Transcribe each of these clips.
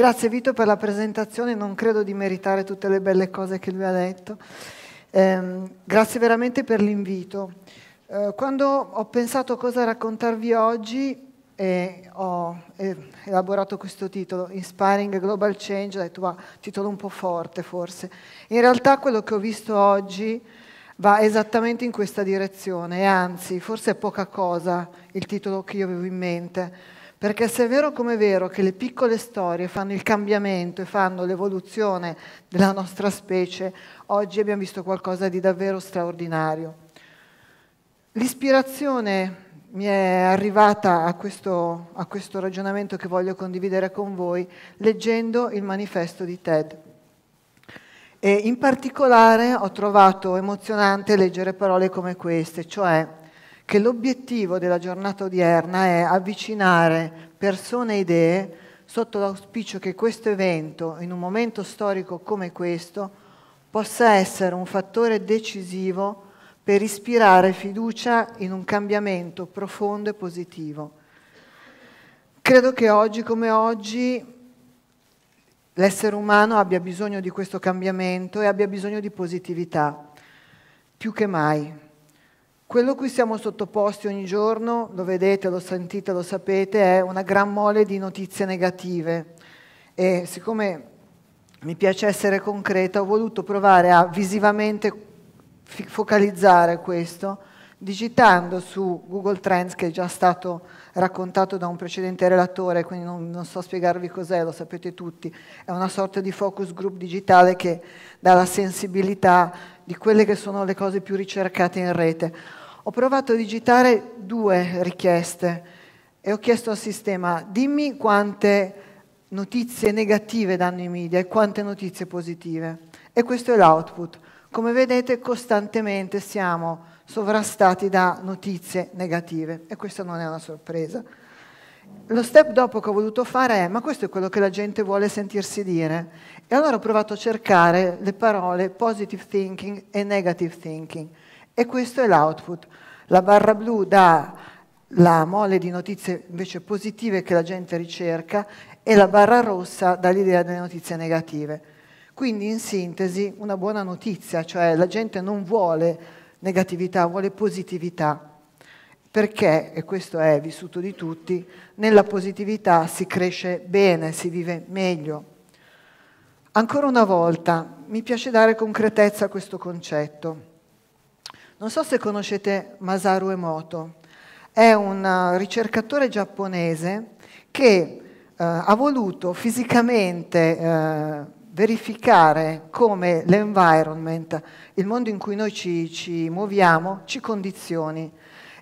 Grazie Vito per la presentazione, non credo di meritare tutte le belle cose che lui ha detto. Eh, grazie veramente per l'invito. Eh, quando ho pensato cosa raccontarvi oggi, e eh, ho eh, elaborato questo titolo, Inspiring Global Change, ho detto, va, titolo un po' forte forse. In realtà quello che ho visto oggi va esattamente in questa direzione, e anzi, forse è poca cosa il titolo che io avevo in mente perché se è vero come è vero che le piccole storie fanno il cambiamento e fanno l'evoluzione della nostra specie, oggi abbiamo visto qualcosa di davvero straordinario. L'ispirazione mi è arrivata a questo, a questo, ragionamento che voglio condividere con voi leggendo il manifesto di Ted. E in particolare ho trovato emozionante leggere parole come queste, cioè che l'obiettivo della giornata odierna è avvicinare persone e idee sotto l'auspicio che questo evento, in un momento storico come questo, possa essere un fattore decisivo per ispirare fiducia in un cambiamento profondo e positivo. Credo che oggi come oggi l'essere umano abbia bisogno di questo cambiamento e abbia bisogno di positività, più che mai. Quello cui siamo sottoposti ogni giorno, lo vedete, lo sentite, lo sapete, è una gran mole di notizie negative. E siccome mi piace essere concreta, ho voluto provare a visivamente focalizzare questo digitando su Google Trends che è già stato raccontato da un precedente relatore, quindi non, non so spiegarvi cos'è, lo sapete tutti, è una sorta di focus group digitale che dà la sensibilità di quelle che sono le cose più ricercate in rete. Ho provato a digitare due richieste e ho chiesto al sistema dimmi quante notizie negative danno i media e quante notizie positive. E questo è l'output. Come vedete costantemente siamo sovrastati da notizie negative e questa non è una sorpresa. Lo step dopo che ho voluto fare è, ma questo è quello che la gente vuole sentirsi dire. E allora ho provato a cercare le parole positive thinking e negative thinking. E questo è l'output. La barra blu dà la mole di notizie invece positive che la gente ricerca e la barra rossa dà l'idea delle notizie negative. Quindi in sintesi una buona notizia, cioè la gente non vuole negatività, vuole positività, perché, e questo è vissuto di tutti, nella positività si cresce bene, si vive meglio. Ancora una volta, mi piace dare concretezza a questo concetto. Non so se conoscete Masaru Emoto, è un eh, ricercatore giapponese che eh, ha voluto fisicamente eh, verificare come l'environment, il mondo in cui noi ci, ci muoviamo, ci condizioni.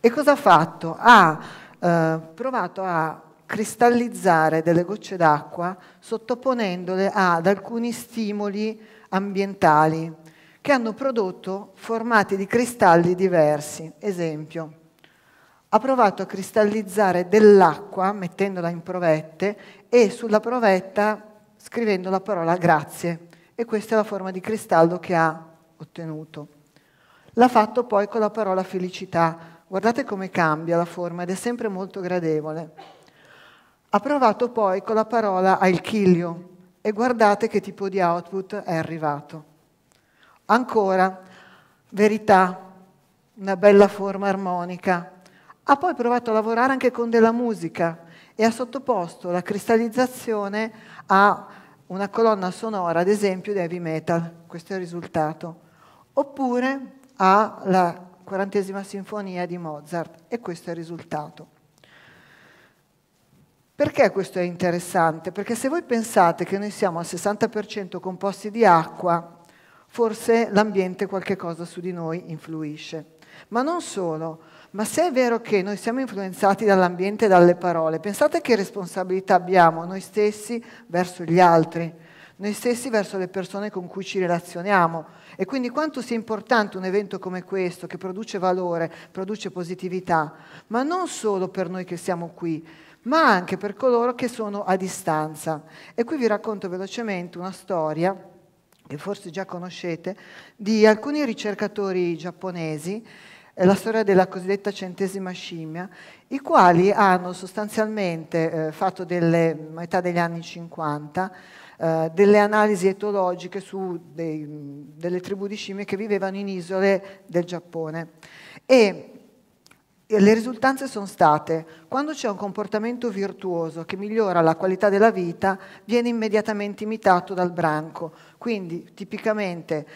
E cosa ha fatto? Ha eh, provato a cristallizzare delle gocce d'acqua sottoponendole ad alcuni stimoli ambientali che hanno prodotto formati di cristalli diversi. Esempio, ha provato a cristallizzare dell'acqua mettendola in provette e sulla provetta scrivendo la parola grazie e questa è la forma di cristallo che ha ottenuto. L'ha fatto poi con la parola felicità. Guardate come cambia la forma ed è sempre molto gradevole. Ha provato poi con la parola alchilio e guardate che tipo di output è arrivato. Ancora, verità, una bella forma armonica. Ha poi provato a lavorare anche con della musica, e ha sottoposto la cristallizzazione a una colonna sonora, ad esempio di heavy metal, questo è il risultato, oppure alla quarantesima sinfonia di Mozart e questo è il risultato. Perché questo è interessante? Perché se voi pensate che noi siamo al 60% composti di acqua, forse l'ambiente qualche cosa su di noi influisce. Ma non solo, ma se è vero che noi siamo influenzati dall'ambiente e dalle parole, pensate che responsabilità abbiamo noi stessi verso gli altri, noi stessi verso le persone con cui ci relazioniamo. E quindi quanto sia importante un evento come questo che produce valore, produce positività, ma non solo per noi che siamo qui, ma anche per coloro che sono a distanza. E qui vi racconto velocemente una storia che forse già conoscete, di alcuni ricercatori giapponesi, eh, la storia della cosiddetta centesima scimmia, i quali hanno sostanzialmente eh, fatto delle metà degli anni 50 eh, delle analisi etologiche su dei, delle tribù di scimmie che vivevano in isole del Giappone. E le risultanze sono state, quando c'è un comportamento virtuoso che migliora la qualità della vita, viene immediatamente imitato dal branco. Quindi tipicamente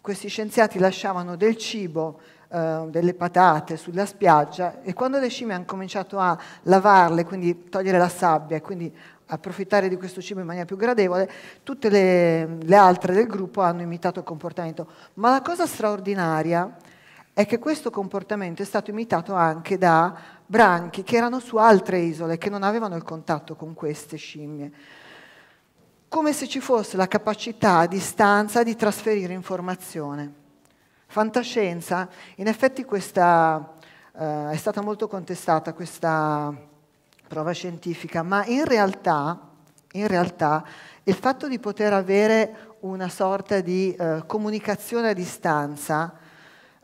questi scienziati lasciavano del cibo, eh, delle patate sulla spiaggia e quando le scimmie hanno cominciato a lavarle, quindi togliere la sabbia e quindi approfittare di questo cibo in maniera più gradevole, tutte le, le altre del gruppo hanno imitato il comportamento. Ma la cosa straordinaria è è che questo comportamento è stato imitato anche da branchi che erano su altre isole, che non avevano il contatto con queste scimmie. Come se ci fosse la capacità a distanza di trasferire informazione. Fantascienza, in effetti questa, eh, è stata molto contestata questa prova scientifica, ma in realtà, in realtà il fatto di poter avere una sorta di eh, comunicazione a distanza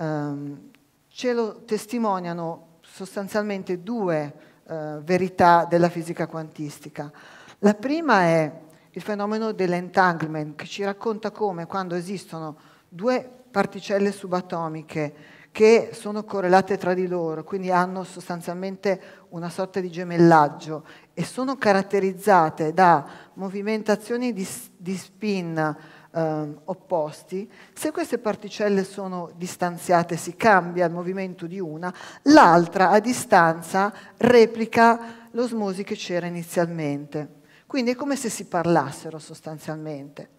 ehm, ce lo testimoniano sostanzialmente due eh, verità della fisica quantistica. La prima è il fenomeno dell'entanglement, che ci racconta come quando esistono due particelle subatomiche che sono correlate tra di loro, quindi hanno sostanzialmente una sorta di gemellaggio e sono caratterizzate da movimentazioni di, di spin eh, opposti, se queste particelle sono distanziate si cambia il movimento di una, l'altra a distanza replica l'osmosi che c'era inizialmente. Quindi è come se si parlassero sostanzialmente.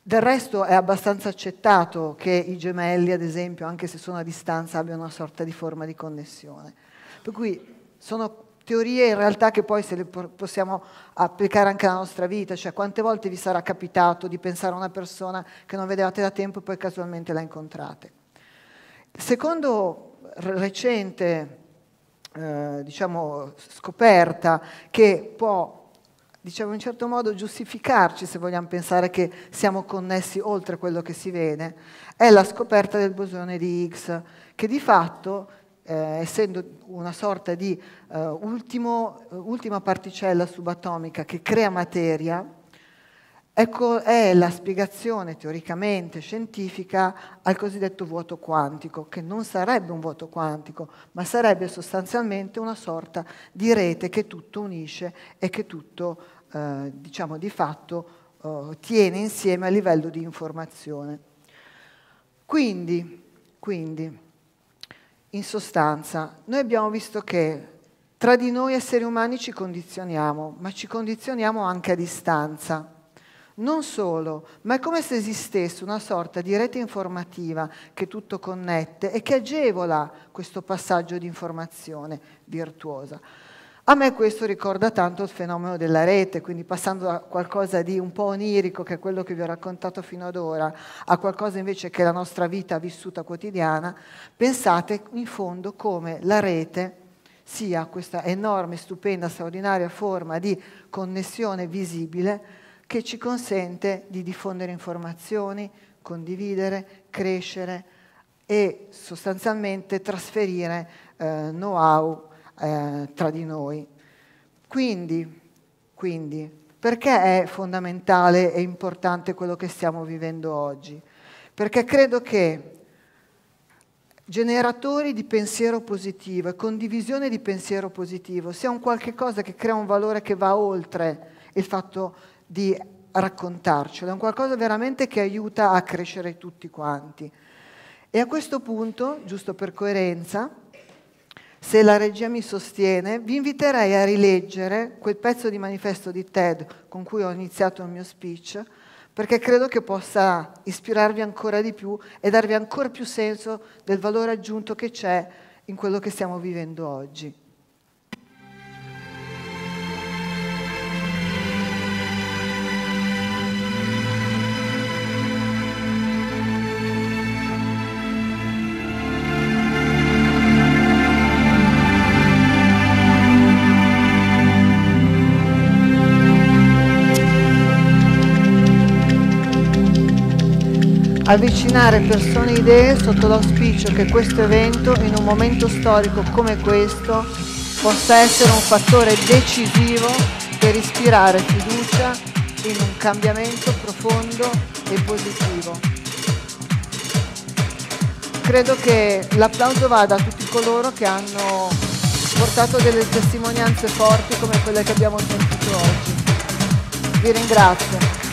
Del resto è abbastanza accettato che i gemelli, ad esempio, anche se sono a distanza, abbiano una sorta di forma di connessione. Per cui sono teorie in realtà che poi se le possiamo applicare anche alla nostra vita, cioè quante volte vi sarà capitato di pensare a una persona che non vedevate da tempo e poi casualmente la incontrate. Secondo recente eh, diciamo, scoperta che può diciamo in certo modo giustificarci se vogliamo pensare che siamo connessi oltre quello che si vede, è la scoperta del bosone di Higgs, che di fatto eh, essendo una sorta di eh, ultimo, eh, ultima particella subatomica che crea materia, ecco, è la spiegazione teoricamente scientifica al cosiddetto vuoto quantico, che non sarebbe un vuoto quantico, ma sarebbe sostanzialmente una sorta di rete che tutto unisce e che tutto, eh, diciamo di fatto, eh, tiene insieme a livello di informazione. Quindi, quindi in sostanza, noi abbiamo visto che tra di noi esseri umani ci condizioniamo, ma ci condizioniamo anche a distanza. Non solo, ma è come se esistesse una sorta di rete informativa che tutto connette e che agevola questo passaggio di informazione virtuosa. A me questo ricorda tanto il fenomeno della rete, quindi passando da qualcosa di un po' onirico, che è quello che vi ho raccontato fino ad ora, a qualcosa invece che è la nostra vita vissuta quotidiana, pensate in fondo come la rete sia questa enorme, stupenda, straordinaria forma di connessione visibile che ci consente di diffondere informazioni, condividere, crescere e sostanzialmente trasferire eh, know-how eh, tra di noi. Quindi, quindi, perché è fondamentale e importante quello che stiamo vivendo oggi? Perché credo che generatori di pensiero positivo e condivisione di pensiero positivo sia un qualche cosa che crea un valore che va oltre il fatto di raccontarcelo, è un qualcosa veramente che aiuta a crescere tutti quanti. E a questo punto, giusto per coerenza, se la regia mi sostiene, vi inviterei a rileggere quel pezzo di manifesto di TED con cui ho iniziato il mio speech, perché credo che possa ispirarvi ancora di più e darvi ancora più senso del valore aggiunto che c'è in quello che stiamo vivendo oggi. avvicinare persone e idee sotto l'auspicio che questo evento, in un momento storico come questo, possa essere un fattore decisivo per ispirare fiducia in un cambiamento profondo e positivo. Credo che l'applauso vada a tutti coloro che hanno portato delle testimonianze forti come quelle che abbiamo sentito oggi. Vi ringrazio.